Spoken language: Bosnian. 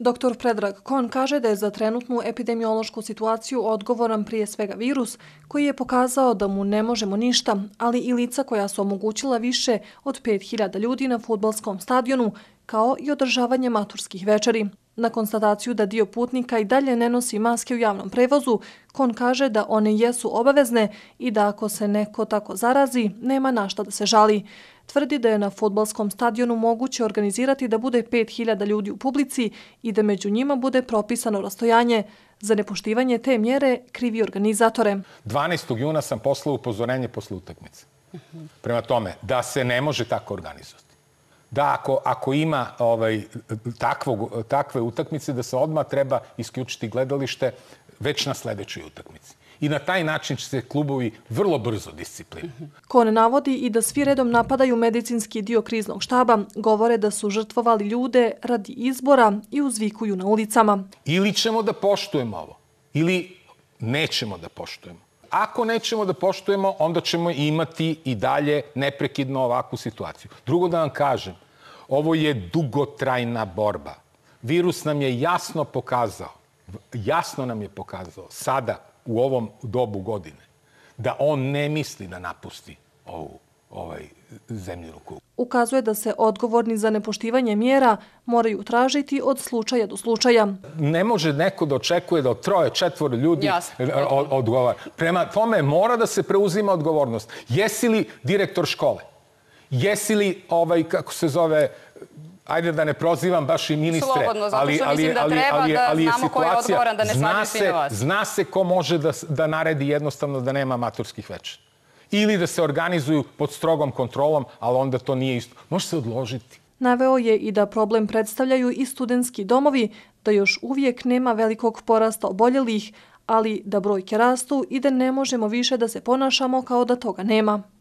Doktor Predrag Kon kaže da je za trenutnu epidemiološku situaciju odgovoran prije svega virus koji je pokazao da mu ne možemo ništa, ali i lica koja su omogućila više od 5000 ljudi na futbalskom stadionu, kao i održavanje maturskih večeri. Na konstataciju da dio putnika i dalje ne nosi maske u javnom prevozu, Kon kaže da one jesu obavezne i da ako se neko tako zarazi, nema našta da se žali. Tvrdi da je na futbalskom stadionu moguće organizirati da bude 5000 ljudi u publici i da među njima bude propisano rastojanje. Za nepoštivanje te mjere krivi organizatore. 12. juna sam poslao upozorenje posle utakmice. Prema tome, da se ne može tako organizovati da ako, ako ima ovaj, takvog, takve utakmice, da se odmah treba isključiti gledalište već na sledećoj utakmici. I na taj način će se klubovi vrlo brzo disciplinu. Kon navodi i da svi redom napadaju medicinski dio kriznog štaba, govore da su žrtvovali ljude radi izbora i uzvikuju na ulicama. Ili ćemo da poštujemo ovo, ili nećemo da poštujemo ako nećemo da poštujemo, onda ćemo imati i dalje neprekidno ovakvu situaciju. Drugo da vam kažem, ovo je dugotrajna borba. Virus nam je jasno pokazao, jasno nam je pokazao sada u ovom dobu godine da on ne misli da napusti ovu, ovaj, zemljeruku. Ukazuje da se odgovorni za nepoštivanje mjera moraju tražiti od slučaja do slučaja. Ne može neko da očekuje da troje, četvore ljudi e, odgovara. Prema tome mora da se preuzima odgovornost. Jesi li direktor škole? Jesi li, ovaj, kako se zove, ajde da ne prozivam baš i ministre, ali, ali, da treba ali, ali, je, ali ko je odgovoran da ne smanje svi Zna se ko može da, da naredi jednostavno da nema maturskih večera ili da se organizuju pod strogom kontrolom, ali onda to nije isto. Može se odložiti. Naveo je i da problem predstavljaju i studentski domovi, da još uvijek nema velikog porasta oboljelih, ali da brojke rastu i da ne možemo više da se ponašamo kao da toga nema.